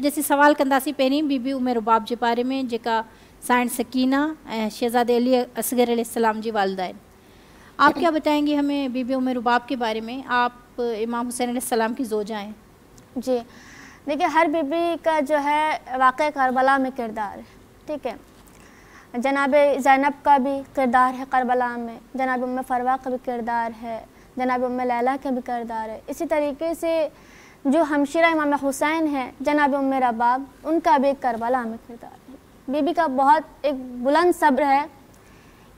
जैसे सवाल कंदासीं पहिरीं बीबी उमेर रुबाब के बारे में जो साइन सकीना शहज़ाद शहज़ादे अली असगर अलाम जी वालदा आप क्या बताएंगी हमें बीबी उमेर रुबाब के बारे में आप इमाम हुसैन सलाम की जोजा हैं जी देखिए हर बीबी का जो है वाक़ करबला में किरदार है ठीक है जनाब जैनब का भी किरदार है करबला में जनाब उम फरवा का भी किरदार है जनाब उम लैला का भी किरदार है इसी तरीके से जो हमशीरा इमाम हुसैन है जनाब उम्र बाब उनका भी एक करबला में किरदार है बीबी का बहुत एक बुलंद सब्र है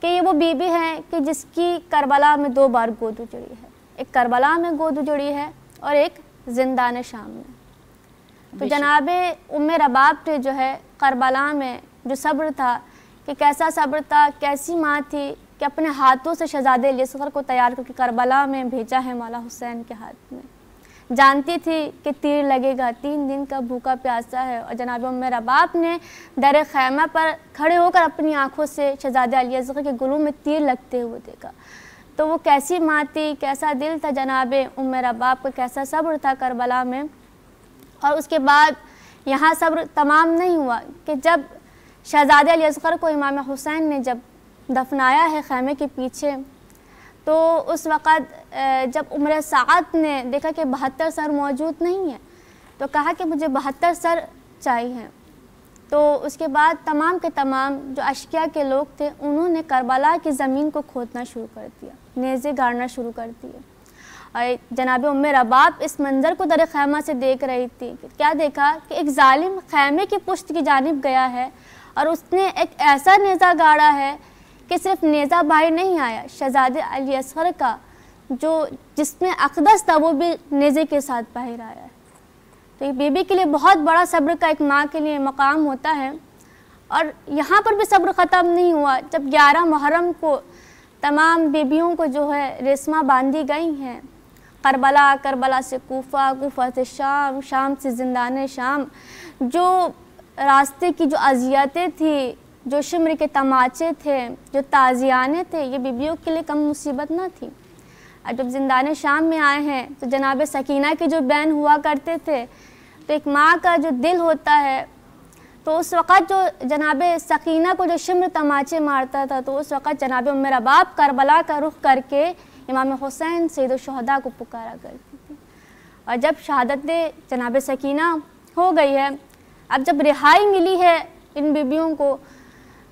कि ये वो बीबी हैं कि जिसकी करबला में दो बार गोद उजड़ी है एक करबला में गोद उजड़ी है और एक जिंदा शाम में तो जनाब उम रबाब के जो है करबला में जो सब्र था कि कैसा सब्र था कैसी माँ थी कि अपने हाथों से शहजादे लिए सफ़र को तैयार करके करबला में भेजा है मौला हुसैन के हाथ में जानती थी कि तीर लगेगा तीन दिन का भूखा प्यासा है और जनाब मेरा बाप ने दर खैमा पर खड़े होकर अपनी आंखों से शहजादे अली असगर के गुलों में तीर लगते हुए देखा तो वो कैसी माँ थी कैसा दिल था जनाब मेरा बाप का कैसा सब्र था करबला में और उसके बाद यहाँ सब्र तमाम नहीं हुआ कि जब शहजादे अली असगर को इमाम हुसैन ने जब दफनाया है खैमे के पीछे तो उस वक़्त जब उम्र सात ने देखा कि बहत्तर सर मौजूद नहीं है तो कहा कि मुझे बहत्तर सर चाहिए तो उसके बाद तमाम के तमाम जो अशकिया के लोग थे उन्होंने करबला की ज़मीन को खोदना शुरू कर दिया नेज़े गाड़ना शुरू कर दिए और जनाब उम रबाब इस मंज़र को दर खैमा से देख रही थी क्या देखा कि एक ालिम खैमे की पुश्त की जानब गया है और उसने एक ऐसा नेज़ा गाड़ा है कि सिर्फ नेज़ा बाहर नहीं आया शहजाद अली असगर का जो जिसमें अकदस था वो भी नेज़े के साथ बाहर आया है तो ये बेबी के लिए बहुत बड़ा सब्र का एक माँ के लिए मकाम होता है और यहाँ पर भी सब्र ख़त्म नहीं हुआ जब ग्यारह मुहर्रम को तमाम बेबियों को जो है रेशमा बांधी गई हैं करबला करबला से कोफा कोफा से शाम शाम से जिंदान शाम जो रास्ते की जो अजियतें थी जो शिमर के तमाचे थे जो ताज़ियाने थे ये बीबियों के लिए कम मुसीबत ना थी और जब जिंदा शाम में आए हैं तो जनाब सकीना के जो बैन हुआ करते थे तो एक माँ का जो दिल होता है तो उस वक़्त जो जनाब सकीना को जो शिम्र तमाचे मारता था तो उस वक़्त जनाब मेरा बाप करबला का रुख करके इमाम हुसैन सैद शहदा को पुकारा करती थी और जब शहादत जनाब सकीना हो गई है अब जब रिहाई मिली है इन बीबियों को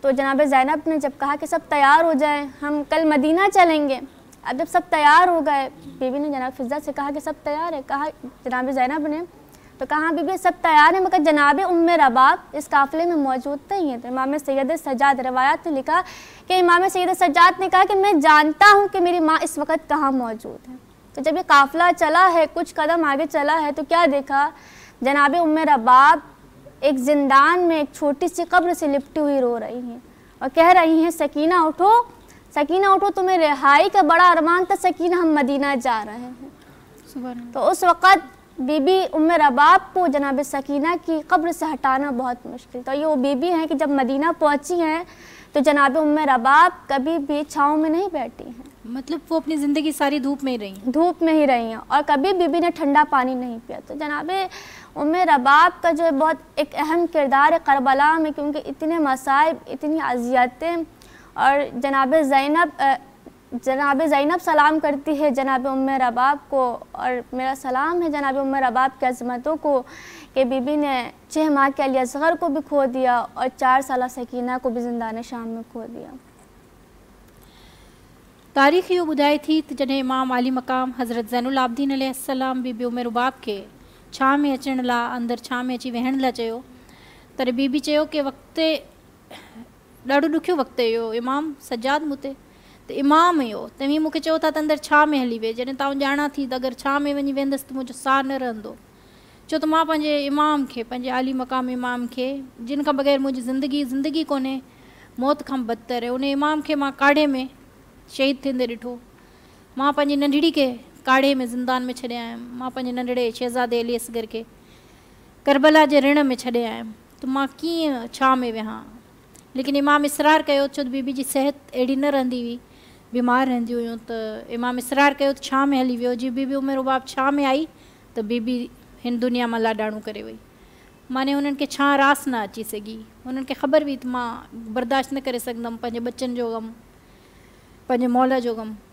तो जनाब ज़ैनब ने जब कहा कि सब तैयार हो जाए हम कल मदीना चलेंगे अब जब सब तैयार हो गए बीबी ने जनाब फिजा से कहा कि सब तैयार है कहा जनाब जैनब ने तो कहा हाँ, बीबी सब तैयार है मगर जनाब उम रबाब इस काफ़िले में मौजूद नहीं है तो इमाम सैद सजाद रवायात ने लिखा कि इमाम सैद सजाद ने कहा कि मैं जानता हूँ कि मेरी माँ इस वक्त कहाँ मौजूद है तो जब ये काफ़िला चला है कुछ कदम आगे चला है तो क्या देखा जनाब उम रबाब एक जिंदान में एक छोटी सी कब्र से लिपटी हुई रो रही हैं और कह रही हैं सकीना उठो सकीना उठो तुम्हें रिहाई का बड़ा अरमान था सकीना हम मदीना जा रहे हैं तो उस वक़्त बीबी उम्र रबाब को जनाब सकीना की कब्र से हटाना बहुत मुश्किल था ये वो बीबी हैं कि जब मदीना पहुंची हैं तो जनाब उम्र रबाब कभी भी छाँव में नहीं बैठी हैं मतलब वो अपनी ज़िंदगी सारी धूप में ही रही धूप में ही रही हैं और कभी बीबी ने ठंडा पानी नहीं पिया तो जनाब उम्र रबाब का जो है बहुत एक अहम किरदार है करबला में क्योंकि इतने मसाइब इतनी अजियतें और जनाब ज़ैनब जनाब ज़ैनब सलाम करती है जनाब उम रबाब को और मेरा सलाम है जनाब उम रबाब की अजमतों को कि बीबी ने छः माह के अली असगर को भी खो दिया और चार साल सकीना को भी जिंदा ने शाम में खो दिया तारीख़ यू ॿुधाए थी जने इमाम अली मक़ाम हज़रत ज़ैन आबदीन अलैहिस्सलाम बीबी उमर रबाब के छा में अचण ला अंदर छा में अची विहण ला चयो त बीबी चयो कि वक़्तु ॾाढो ॾुखियो वक़्तु हुयो इमाम सजाद मूं ते त इमाम हुयो तव्हीं मूंखे चओ था त अंदरि छा में हली वे जॾहिं तव्हां ॼाणा थी त अगरि छा में वञी वेंदसि त मुंहिंजो साह न रहंदो छो त मां पंहिंजे इमाम खे पंहिंजे आली मक़ाम इमाम खे जिन खां बग़ैर मुंहिंजी ज़िंदगी ज़िंदगी कोन्हे मौत खां बदतर उन इमाम खे मां काढ़े में शहीद थींदे ॾिठो मां पंहिंजी नंढड़ी खे काढ़े में ज़िंदान में छॾे आयमि मां पंहिंजे नंढिड़े शहज़ादे अली असगर खे करबला जे ण में छॾे आयमि त मां कीअं छा में विहां लेकिन इमाम इसरार कयो छो बीबी जी सेहत एड़ी न रहंदी हुई बीमार रहंदियूं हुयूं त इमाम इसरार कयो त छा में हली वियो जी बीबी उमिरि रुबाब छा में आई त बीबी हिन दुनिया मां लाॾाणू करे वई माने उन्हनि खे छा रास न अची सघी उन्हनि खे ख़बर हुई त मां बर्दाश्त न करे सघंदमि पंहिंजे बचनि जो ग़म पंहिंजे मौल जो ग़म